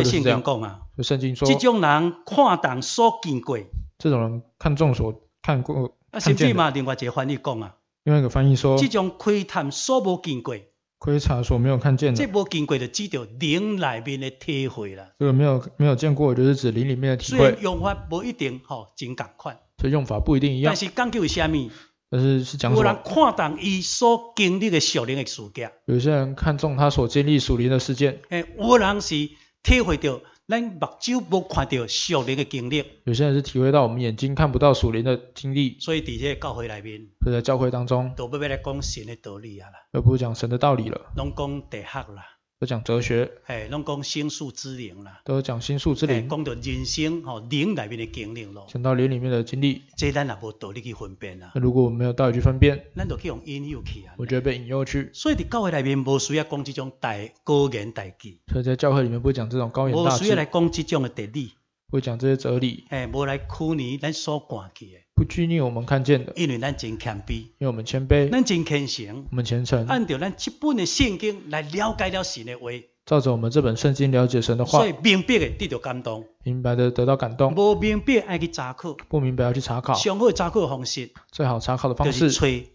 以圣人讲啊，圣经说，这种人看重所见过。这种人看重所看过。啊，甚至嘛，另外一个翻译讲啊。另外一个翻译说，这种窥探所无见过，窥查所没有看见的，这无见过的指着林里面的体会了。这个没有没有见过，就是指林里面的体会。所以用法不一定吼，真赶快。所以用法不一定一样。但是讲究为虾米？但是是讲，有人看懂伊所经历的树林的事件。有些人看中他所经历属灵的事件。哎，无人是体会到。咱目睭无看到属灵的经历，有些人是体会到我们眼睛看不到属灵的经历，所以伫这教会内面，就在教会当中，都不来讲神的道理啊啦，不讲神的道理了，拢讲地啦。都讲哲学，哎，拢讲心术之灵啦。都讲心术之灵，讲到人生吼灵里面的经历咯。讲到灵里面的经历，这咱也无道理去分辨啊。那如果我们没有道理去分辨，咱就去用引诱去啊。我觉得被引诱去。所以伫教会里面无需要讲这种大高言大义，所以在教会里面不会讲这种高言大义，无需要来讲这种的道理，不会讲这些哲理。哎，无来去年咱所讲起的。因为我们看见的，因为咱真谦卑，因为我们谦卑，咱真虔诚，我们虔诚，按照咱基本的圣经来了解了神的话，照着我们这本圣经了解神的话，所以明白的得到感动，明白的得到感动，不明白要去查考，不明白要去查考，最好查考的方式，最好查考的方式就是找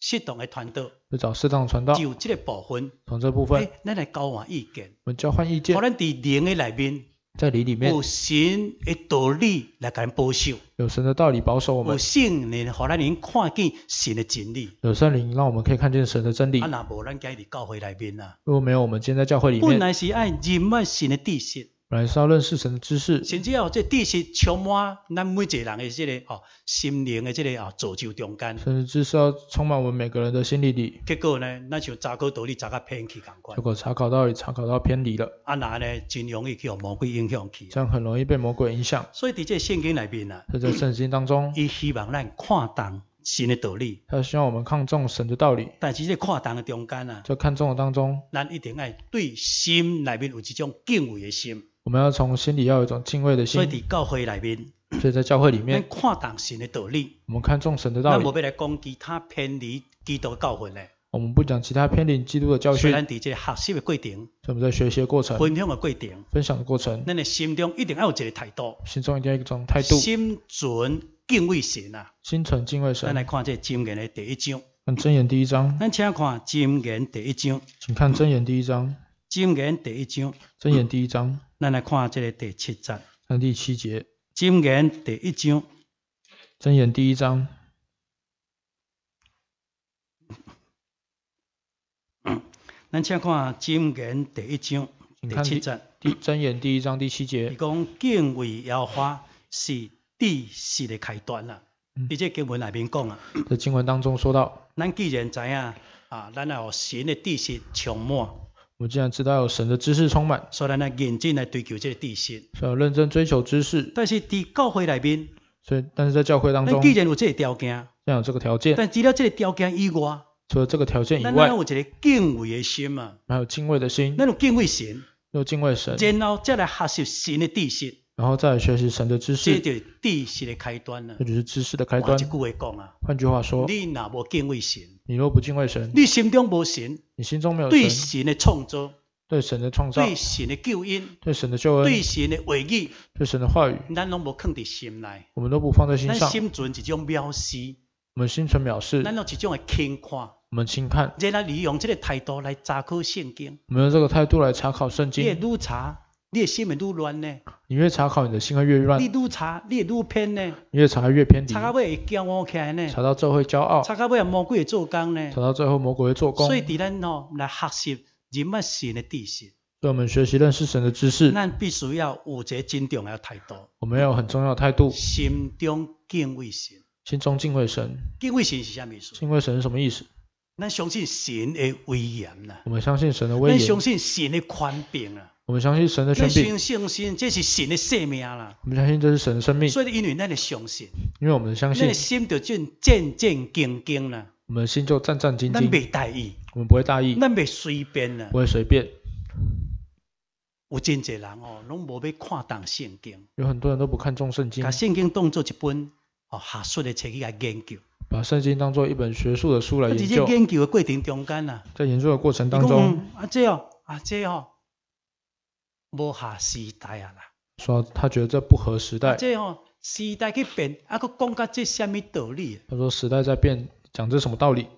适当的传道，就找适当的传道，就这个部分，从这部分，哎，咱来交换意见，我们交换意见，可能在两的来宾。在里里面，有神的道理来给人保守。有神的道理保守我们。有圣灵，好让我看见神的真理。有圣灵，让我们可以看见神的真理。啊，那无然家里教会里面啊。如果没有，我们今天在教会里面，本来是爱浸满神的地穴。燃烧认识神的知识，甚至哦，这知识充满咱每一个人的这个哦心灵的这个哦造就中间。甚至知识要充满我们每个人的心里里。结果呢，那就查考道理查到偏去感结果查考到，查考到偏离了。啊那呢，真容易去让魔鬼影响去。这样很容易被魔鬼影响。所以伫这圣经内面啊，在这圣经当中，伊希望咱看懂神的道理。他希望我们看重神的道理。但其个看懂的中间啊，在看重的当中，咱一定要对心内面有一种敬畏的心。我们要从心里要有一种敬畏的心，所以，在教会里面，所以，在教会里面，我们看众神的道理。我们看众神的道理。那我们来要攻击他偏离基督的教训呢？我们不讲其他偏离基督的教训。虽然在这学习的过程，我们在学习的过程、分享的过程、分享的过程，那你心中一定要有一个态度。心中一定要一种态度。心存敬畏神啊！心存敬畏神。那来看这《箴言》的第一章。《箴言》第一章。咱请看《箴言》第一章。请看《箴言》第一章。《箴言》第一章。《箴言》第一章。咱来看这个第七章，第七节《箴言》第一章，《箴言》第一章。咱请看《箴言》第一章第七节。《箴言》第一章第七节。伊讲敬畏要花是知识的开端啦。伊这经文内面讲啊。在经文当中说到，咱既然知影啊，咱要神的知识充满。我们既然知道有神的知识充满，所以来认真来追求这个知识。所以认真追求知识，但是，在教会里面，所以但是在教会当中，既然有这个条件，既然有这个条件，但除了这个条件以外，除了这个条件以外，那有一个敬畏的心嘛，还有敬畏的心，那种敬畏神，有敬畏神，然后再来学习新的知识。然后再学习神的知识，这就是知识的开端了。这就是知识的开端。换句话说，你若不敬畏神，你心中无神，你心中没有神。对神的创造，对神的创造，对神的救恩，对神的救恩，对神的话语，对神的话语。我们都不放在心上，我们心存一种藐视，我们心存藐视，我们一种的轻看。我们用这个态度来查考圣经，耶路查。你的心也越乱呢。你越查考，你的心会越乱。你越查，你越偏呢。你越查，越偏离。查考会骄傲起来呢。查到最后，魔鬼会做工呢。查到最后，魔鬼会做工。所以，我们在学习认识神的知识。对我们学习认识神的知识，那必须要有这尊重还有态度。我们要有很重要的态度。心中敬畏神。心中敬畏神。敬畏神是什么意思？敬畏神是什么意思？我相信神的威严啊。我们相信神的威严。我相信神的宽柄啊。我们相信神的生命。我们相信这是神的生命。所以因为那你相信，因为我们相信。我们心就正正经经啦。我们的心就战战兢兢。我们不会大意。我们不会大意。那没随便啦。不会随便。有真济人哦，拢无要看懂圣经。有很多人都不看重圣经，把圣经当作一本哦学术的册去去研究。把圣经当作一本学术的书来研究。在研究的过程中间啊。在研究的过程当中。啊这哦，啊这哦。无合时代啊啦！说他觉得这不合时代。啊，这吼时代去变，啊，佫讲个这什么道理？他说时代在变，讲这什么道理？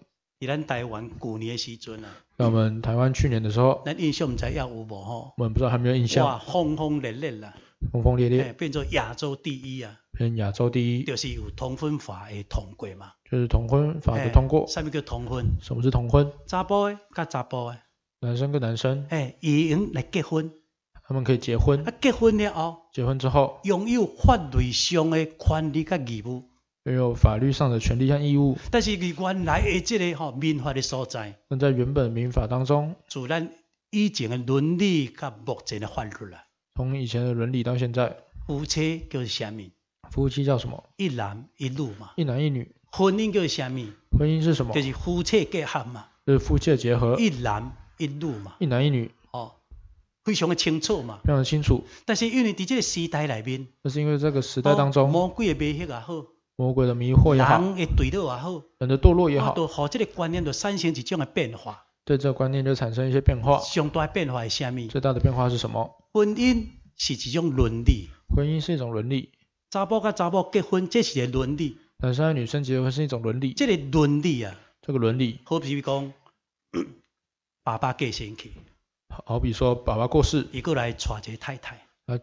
在咱台湾旧年时阵啊。那我们台湾去年的时候。咱印象毋知要有无吼？我们不知道还没有印象？哇，轰轰烈烈啦！轰轰烈烈，变做亚洲第一啊！变亚洲第一。就是有同婚法诶通过嘛？就是同婚法的通过。上面叫同婚。什么是同婚？查甫诶，甲查甫诶。男生跟男生。诶，伊可来结婚。他们可以结婚啊，结婚了哦。结婚之后，拥有法律上的权利和义务。拥有法律上的权利和义务。但是，原来的这个哈民法的所在，那在原本民法当中，自然以前的伦理和目前的法律啦。从以前的伦理到现在，夫妻叫什么？夫妻叫什么？一男一女嘛。一男一女。婚姻叫什么？婚姻是什么？就是夫妻结合嘛。是夫妻的结合。一男一女嘛。一男一女。非常的清楚嘛，非常的清楚。但是因为伫这个时代内面，那是因为这个时代当中，魔鬼的迷惑也好，魔鬼的迷惑也好，人的堕落也好，好都好这个观念就产生一种的变化。对这个观念就产生一些变化。上大变化是虾米？最大的变化是什么？婚姻是一种伦理。婚姻是一种伦理。查甫甲查甫结婚，这是个伦理。男生和女生结婚是一种伦理。这个伦理啊，这个伦理，好比讲，爸爸过身体。好比说，爸爸过世，一个来娶一个太太，啊，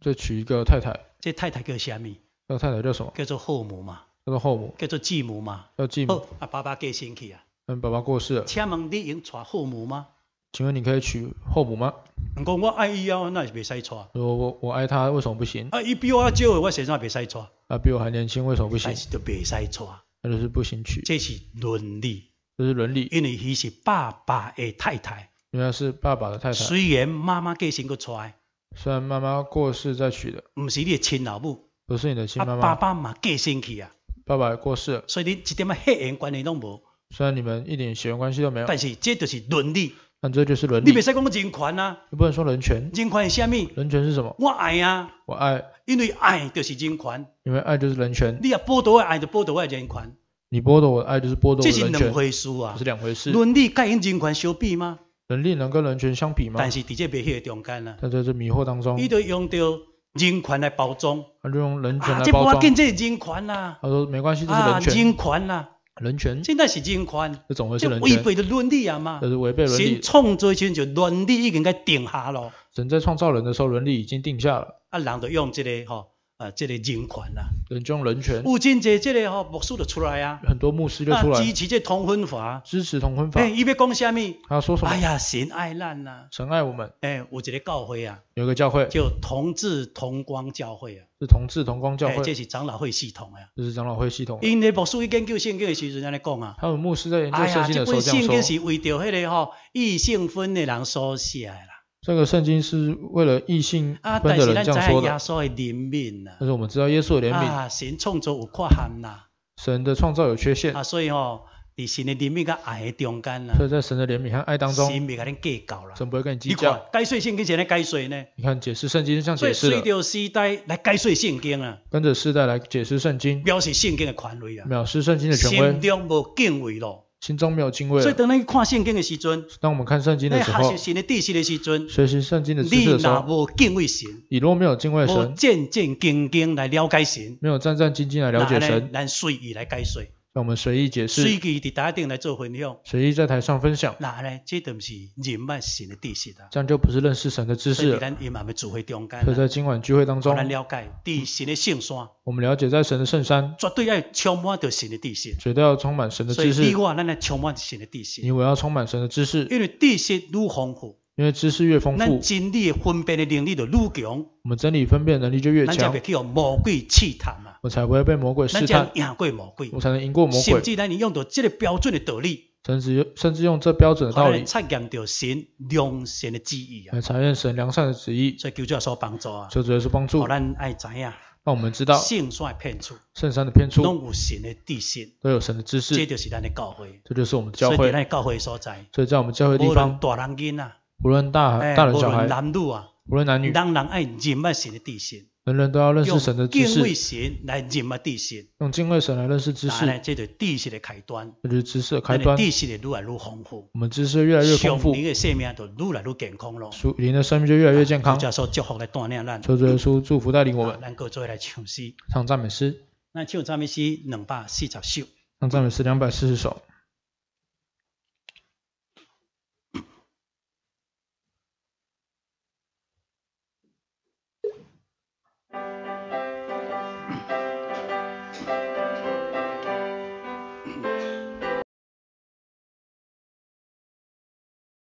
再娶一个太太。这太太叫虾米？那太太叫什么？叫做后母嘛。叫做后母。叫做继母嘛。叫继母。啊，爸爸过身去啊。嗯，爸爸过世。请问你用娶后母吗？请问你可以娶后母吗？讲我爱伊啊，那是袂使娶。我我我爱他，为什么不行？啊，伊比我还少，我先上袂使娶。啊，比我还年轻，为什么不行？就是都袂使娶。那就是不行娶。这是伦理。这是伦理。因为伊是爸爸的太太。原来是爸爸的太太。虽然妈妈过身，个娶。虽然妈妈过世再娶的。唔是你的亲老母。不是你的亲妈妈。爸爸嘛过身去啊。爸爸过世。了，所以你一点乜血缘关系拢无。虽然你们一点血缘关系都没有。但是这就是伦理。但这就是伦理。你别使讲人权啊，你不能说人权。人权是啥物？人权是什么？我爱啊。我爱。因为爱就是人权。因为爱就是人权。你要剥夺我爱，就剥夺我人权。你剥夺我爱，就是剥夺。我人权。这是两回事啊。是两回事。伦理跟人权相比吗？人力能跟人权相比吗？但是在这未许中间啊，他在这迷惑当中。伊都用着人权来包装，他就用人权来包装。啊，这不分跟这人权啊。他说没关系，这是人权。啊，人权啊，人权。现在是人权，这是违背的伦理啊嘛。这是违背伦理。先创造钱就伦理已经该定下喽。人在创造人的时候，伦理已经定下了。啊，人都用这个哈。啊，这个人权啊，人中人权，有政界这个吼牧师就出来啊，很多牧师就出来支持这同婚法，支持同婚法，伊要讲虾米，哎呀，神爱咱呐，真爱我们，哎，有一个教会啊，有个教会，叫同治同光教会啊，是同治同光教会，这是长老会系统呀，这是长老会系统，因为牧师研究性经的时阵安尼讲啊，他们牧师在研究圣经的时候讲说，哎呀，这是为着迄个吼异性婚的人所写啦。这个圣经是为了异性、分者人这样说的。啊、但是我们知道，耶稣的怜悯啊，神的创造有缺陷啊，所以哦，在神的怜悯跟爱的中间啊，所以在神的怜悯和爱当中，神不会跟你计较了。你看，该水性跟谁来改水呢？你看，解释圣经是这样解释的。所以，随着时代来该水圣经啊，跟着时代来解释圣经，表示圣经的权威啊，藐视圣经的权威，心中无敬畏咯。心中没有敬畏，所以当你看圣经的时阵，当我们看圣经的时候，学习神的知识的时阵，学习圣经的知识的时候，你若没有敬畏神，没有战战兢兢来了解神，没有战战兢兢来了解神，那随意来解释。让我们随意解释。随意在台上分享。那呢，这都是人满神的知识啊。这样就不是认识神的知识。以在今晚聚会当中，我们了解在神的圣山。我们了解在神的圣山。绝对要充满着神的知识。绝对要充满神的知识。所以，弟兄啊，那来充满神的知识。因为要充满神的知识，因为地势如鸿鹄。因为知识越丰富，我们真理分辨的能力就越强。我们真理分辨能力就越强。我才不会被魔鬼试探嘛。我才不会被魔鬼试探。我才能赢过魔鬼。甚至用到这个标准的道理，甚至甚至用这标准的道理，才看见神良善的旨意啊！才看神良善的旨意。所以求主帮助啊！所主耶稣帮助。让我们知道圣山的偏处，圣山的偏处，都有神的知识。这就是我们的教会。这就是我们的教会所在。所以在我们教会地方，大人囡啊。无论大大人小孩，无论男女，爱神的人人都要认识神的知识。用敬畏神来用敬畏神来认识知识。这就的开端。这就知识的开端。的来丰富。我们知识越来越丰富。树的生命就来健康了。的生命就越来越健康。主耶稣祝福来锻炼，们，来唱诗。唱赞美诗。那唱赞美诗两百四十首。唱赞美诗两百四十首。